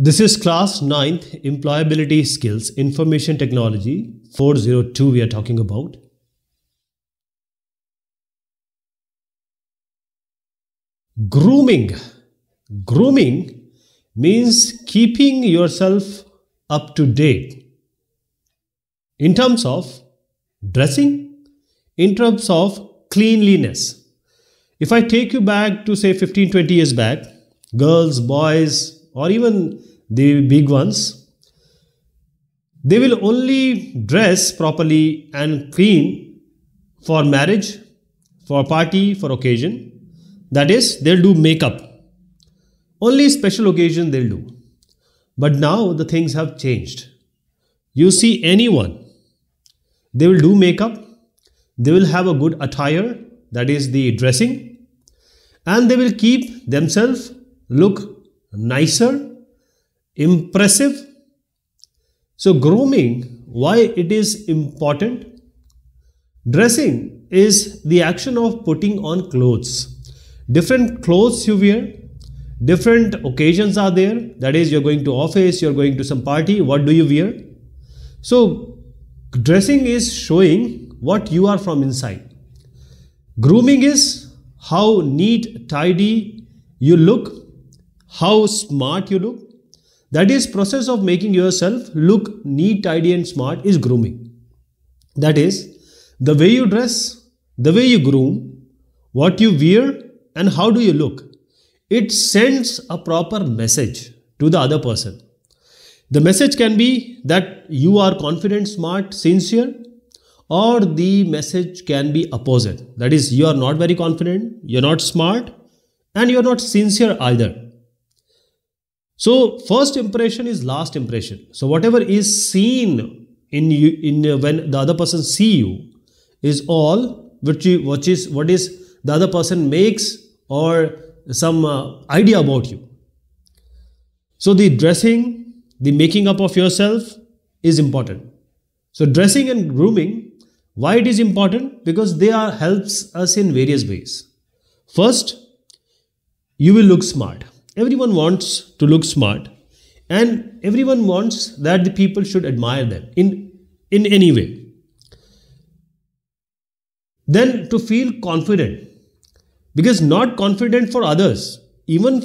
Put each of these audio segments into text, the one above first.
This is class 9th employability skills information technology 402 we are talking about. Grooming. Grooming means keeping yourself up to date in terms of dressing, in terms of cleanliness. If I take you back to say 15 20 years back, girls, boys, or even the big ones, they will only dress properly and clean for marriage, for party, for occasion. That is, they'll do makeup. Only special occasion they'll do. But now the things have changed. You see anyone, they will do makeup, they will have a good attire, that is the dressing, and they will keep themselves look nicer impressive so grooming why it is important dressing is the action of putting on clothes different clothes you wear different occasions are there that is you're going to office you're going to some party what do you wear so dressing is showing what you are from inside grooming is how neat tidy you look how smart you look that is process of making yourself look neat, tidy and smart is grooming. That is the way you dress, the way you groom, what you wear and how do you look. It sends a proper message to the other person. The message can be that you are confident, smart, sincere or the message can be opposite. That is you are not very confident, you are not smart and you are not sincere either. So first impression is last impression. So whatever is seen in you in uh, when the other person see you is all which you, which is what is the other person makes or some uh, idea about you. So the dressing, the making up of yourself is important. So dressing and grooming, why it is important? Because they are helps us in various ways. First, you will look smart everyone wants to look smart and everyone wants that the people should admire them in, in any way. Then to feel confident, because not confident for others, even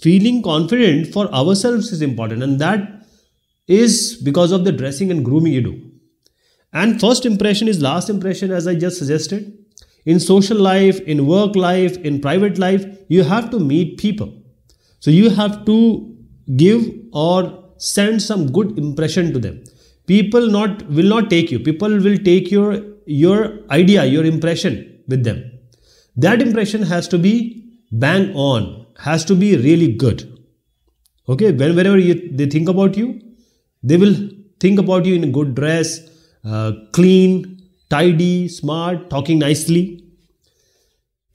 feeling confident for ourselves is important, and that is because of the dressing and grooming you do. And first impression is last impression, as I just suggested. In social life, in work life, in private life, you have to meet people so you have to give or send some good impression to them. People not will not take you. People will take your your idea, your impression with them. That impression has to be bang on, has to be really good. Okay, when, whenever you, they think about you, they will think about you in a good dress, uh, clean, tidy, smart, talking nicely.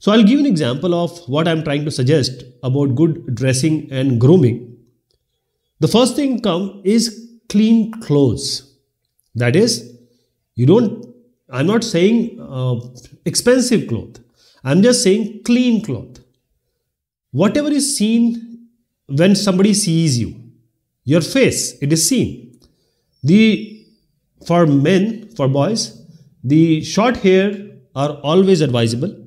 So I'll give an example of what I'm trying to suggest about good dressing and grooming. The first thing come is clean clothes. That is, you don't, I'm not saying uh, expensive cloth. I'm just saying clean cloth. Whatever is seen when somebody sees you, your face, it is seen. The, for men, for boys, the short hair are always advisable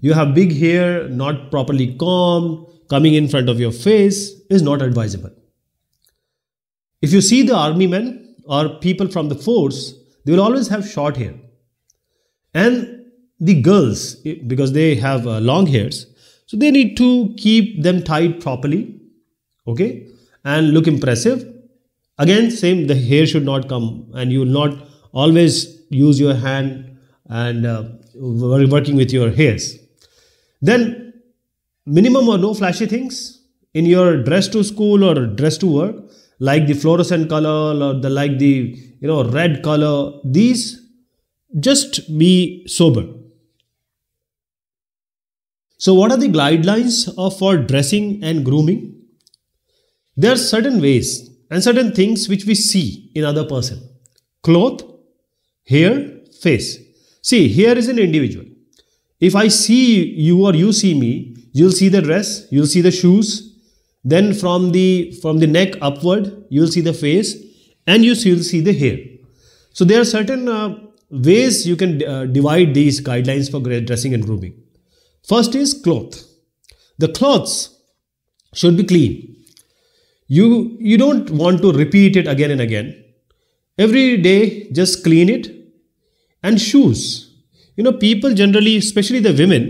you have big hair, not properly combed, coming in front of your face is not advisable. If you see the army men or people from the force, they will always have short hair. And the girls, eh, because they have uh, long hairs, so they need to keep them tied properly, okay, and look impressive. Again, same, the hair should not come, and you will not always use your hand and uh, working with your hairs. Then minimum or no flashy things in your dress to school or dress to work, like the fluorescent color or the like the you know red color. These just be sober. So, what are the guidelines of, for dressing and grooming? There are certain ways and certain things which we see in other person. Cloth, hair, face. See, here is an individual. If I see you or you see me, you'll see the dress, you'll see the shoes, then from the from the neck upward, you'll see the face, and you will see the hair. So there are certain uh, ways you can uh, divide these guidelines for dressing and grooming. First is cloth. The clothes should be clean. You you don't want to repeat it again and again. Every day, just clean it. And shoes you know people generally especially the women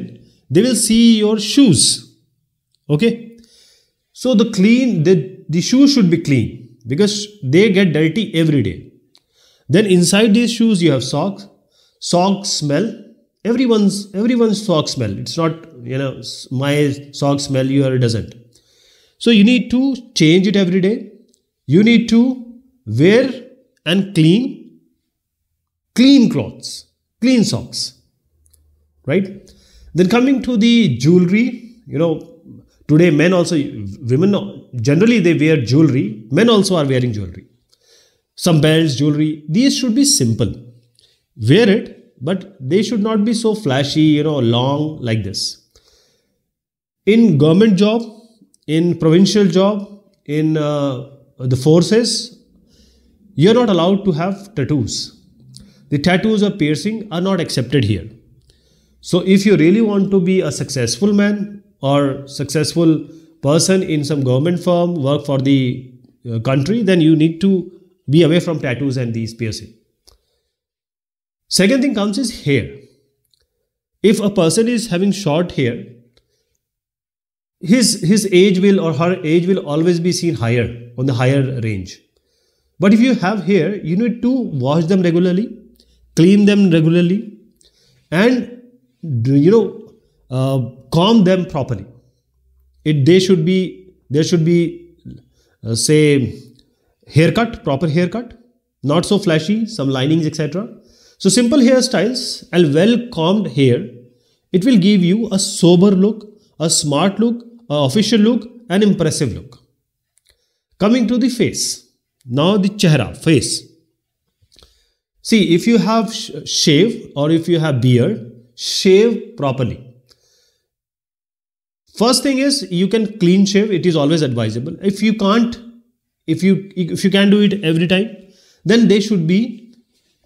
they will see your shoes okay so the clean the, the shoes should be clean because they get dirty every day then inside these shoes you have socks socks smell everyone's everyone's sock smell it's not you know my sock smell yours doesn't so you need to change it every day you need to wear and clean clean clothes clean socks right? Then coming to the jewelry, you know, today men also, women generally they wear jewelry, men also are wearing jewelry. Some belts, jewelry, these should be simple. Wear it, but they should not be so flashy, you know, long like this. In government job, in provincial job, in uh, the forces, you're not allowed to have tattoos. The tattoos or piercing are not accepted here. So if you really want to be a successful man or successful person in some government firm, work for the uh, country, then you need to be away from tattoos and these piercing. Second thing comes is hair. If a person is having short hair, his his age will or her age will always be seen higher on the higher range. But if you have hair, you need to wash them regularly, clean them regularly, and you know, uh, calm them properly. It they should be there should be uh, say haircut, proper haircut, not so flashy, some linings, etc. So simple hairstyles and well combed hair, it will give you a sober look, a smart look, a official look, an impressive look. Coming to the face, now the chehra, face. See, if you have sh shave or if you have beard, shave properly. First thing is you can clean shave. It is always advisable. If you can't, if you if you can do it every time, then they should be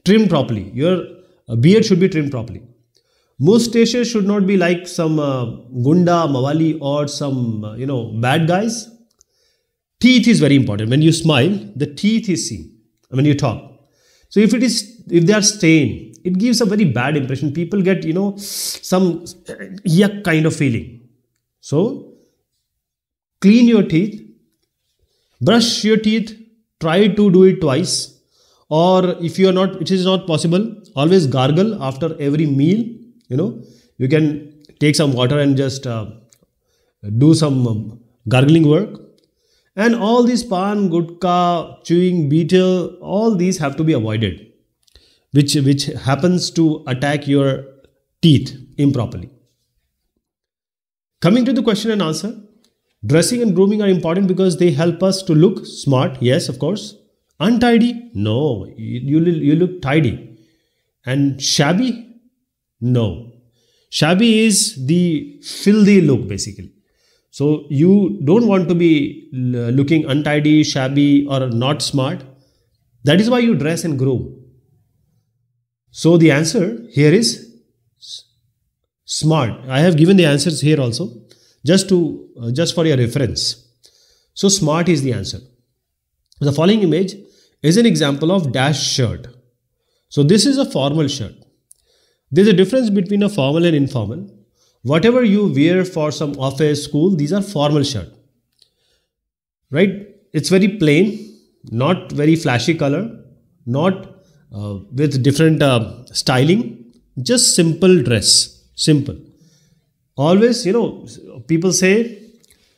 trimmed properly. Your uh, beard should be trimmed properly. Mustaches should not be like some uh, gunda, mawali, or some uh, you know bad guys. Teeth is very important. When you smile, the teeth is seen. When you talk, so if it is if they are stained, it gives a very bad impression people get you know some yuck kind of feeling so clean your teeth brush your teeth try to do it twice or if you are not it is not possible always gargle after every meal you know you can take some water and just uh, do some um, gargling work and all these pan gutka chewing beetle all these have to be avoided which which happens to attack your teeth improperly coming to the question and answer dressing and grooming are important because they help us to look smart yes of course untidy no you, you, you look tidy and shabby no shabby is the filthy look basically so you don't want to be looking untidy shabby or not smart that is why you dress and groom so the answer here is smart. I have given the answers here also just to uh, just for your reference. So smart is the answer. The following image is an example of dash shirt. So this is a formal shirt. There's a difference between a formal and informal. Whatever you wear for some office, school, these are formal shirt. Right? It's very plain, not very flashy color, not uh, with different uh, styling. Just simple dress, simple. Always, you know, people say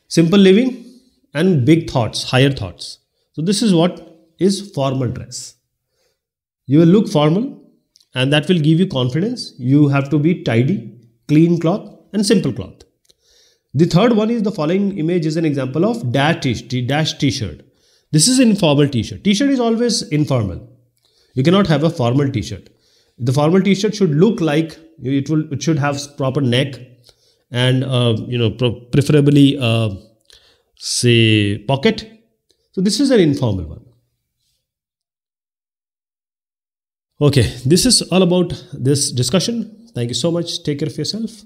simple living and big thoughts, higher thoughts. So, this is what is formal dress. You will look formal and that will give you confidence. You have to be tidy, clean cloth, and simple cloth. The third one is the following image is an example of dash t-shirt. This is informal t-shirt. T-shirt is always informal. You cannot have a formal t-shirt. The formal t-shirt should look like it will. It should have proper neck and uh, you know preferably uh, say pocket. So this is an informal one. Okay, this is all about this discussion. Thank you so much. Take care of yourself.